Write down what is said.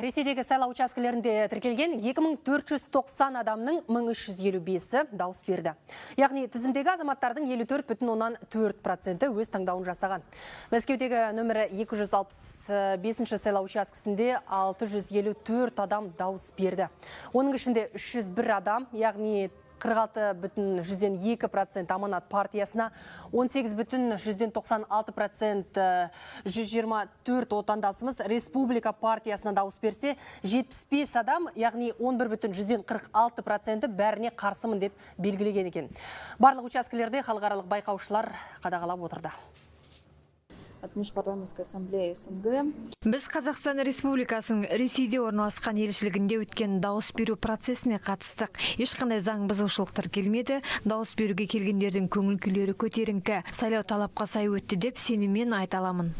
Ресейдегі сайлау учаскелерінде тіркелген 2490 адамның 1355-і дауыс берді. Яғни тізімдегі азаматтардың 54,4%-і өз таңдауын жасаған. Мәскеудегі нөмірі 265-ші сайлау учаскесінде 654 адам дауыс берді. Оның ішінде 301 адам, яғни 46 бүтін жүзден екі процент аманат партиясына, 18 бүтін жүзден 96 процент 124 э, отандасымыз республика партиясына дауыс берсе, 75 адам, яғни 11 бүтін жүзден проценті бәріне қарсымын деп белгілеген екен. Барлық учаскелерде халықаралық байқаушылар қадағалап отырды от Межпарламентской ассамблеи СНГ. Біз Қазақстан Республикасының Ресейде орналасқан елшілігінде өткен дауыс беру процесіне қатыстық. Ешқандай заң бұзушылықтар келмеді. Дауыс беруге келгендердің көңіл күйлері көтеріңкі. Сайлау талапқа сай өтті деп сеніммен айта аламын.